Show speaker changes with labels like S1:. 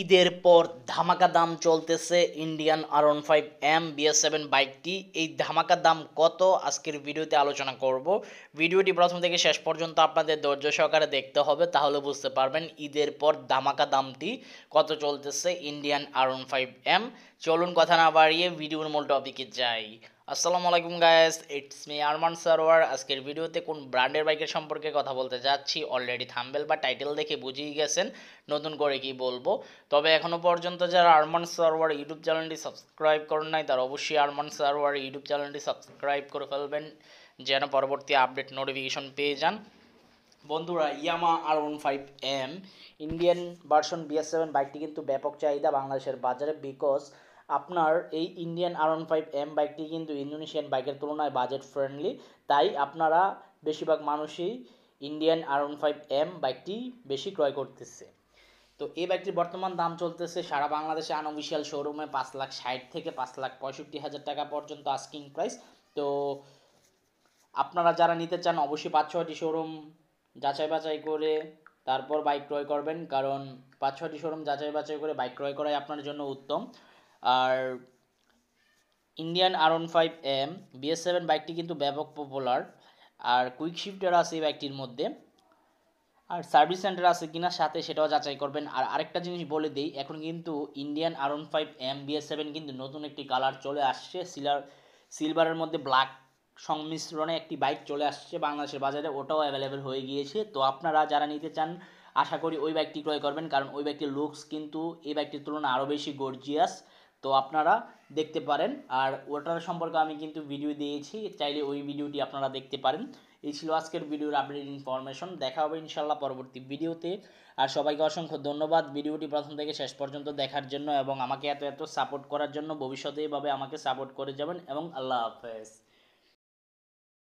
S1: ঈদের পর ধামাকা দাম চলতেছে Indian R one five M BS seven বাইকটি এই ধামাকা দাম কত আজকের ভিডিওতে আলোচনা করব ভিডিওটি প্রথম থেকে শেষ পর্যন্ত আপনাদের ধৈর্য সহকারে দেখতে হবে তাহলে বুঝতে পারবেন ঈদের পর ধামাকা দামটি কত চলতেছে ইন্ডিয়ান আরন ফাইভ এম চলুন কথা না বাড়িয়ে ভিডিওর মূল টপিকে যাই আসসালামু আলাইকুম guys it's me Arman Sarwar আজকের ভিডিওতে কোন ব্র্যান্ডের বাইকের সম্পর্কে কথা বলতে যাচ্ছি অলরেডি থাম্বেল বা টাইটেল দেখে বুঝিয়ে গেছেন নতুন করে কি বলবো তবে এখনও পর্যন্ত যারা আরমান সারোয়ার ইউটিউব চ্যানেলটি সাবস্ক্রাইব করেন নাই তারা অবশ্যই আরমান সারোয়ার ইউটিউব চ্যানেলটি সাবস্ক্রাইব করে ফেলবেন যেন পরবর্তী আপডেট নোটিফিকেশন পেয়ে যান বন্ধুরা Yamaha R one five M Indian version BS seven বাইকটি কিন্তু ব্যাপক চাহিদা বাংলাদেশের বাজারে বিকজ আপনার এই Indian R one five M বাইকটি কিন্তু ইন্দোনেশিয়ান বাইকের তুলনায় বাজেট ফ্রেন্ডলি তাই আপনারা বেশিরভাগ মানুষই Indian R one five M বাইকটি বেশি ক্রয় করতেছে তো এই বাইকটির বর্তমান দাম চলতেছে সারা বাংলাদেশে আনঅফিসিয়াল শোরুমে পাঁচ লাখ ষাট থেকে পাঁচ লাখ পঁয়ষট্টি হাজার টাকা পর্যন্ত আস্কিং প্রাইস তো আপনারা যারা নিতে চান অবশ্যই পাঁচ ছয়টি শোরুম যাচাই বাছাই করে তারপর বাইক ক্রয় করবেন কারণ পাঁচ ছয়টি শোরুম যাচাই বাছাই করে বাইক ক্রয় করাই আপনার জন্য উত্তম আর Indian R one five M BS seven বাইকটি কিন্তু ব্যাপক পপুলার আর কুইক শিফটার আছে এই বাইকটির মধ্যে আর সার্ভিস সেন্টার আছে কিনা সাথে সেটাও যাচাই করবেন আর আরেকটা জিনিস বলে দিই এখন কিন্তু Indian R one five M BS seven কিন্তু নতুন একটি কালার চলে আসছে সিলার সিলভারের মধ্যে ব্ল্যাক সংমিশ্রণে একটি বাইক চলে আসছে বাংলাদেশের বাজারে ওটাও অ্যাভেলেবেল হয়ে গিয়েছে তো আপনারা যারা নিতে চান আশা করি ওই বাইকটি ক্রয় করবেন কারণ ওই বাইকটির লুকস কিন্তু এই বাইকটির তুলনায় আরও বেশি গর্জিয়াস তো আপনারা দেখতে পারেন আর ওটার সম্পর্কে আমি কিন্তু ভিডিও দিয়েছি চাইলে ওই ভিডিওটি আপনারা দেখতে পারেন এই ছিল আজকের ভিডিওর আপডেট ইনফরমেশন দেখা হবে ইনশাল্লাহ পরবর্তী ভিডিওতে আর সবাইকে অসংখ্য ধন্যবাদ ভিডিওটি প্রথম থেকে শেষ পর্যন্ত দেখার জন্য এবং আমাকে এত এত সাপোর্ট করার জন্য ভবিষ্যতে এভাবে আমাকে সাপোর্ট করে যাবেন এবং আল্লাহ হাফেজ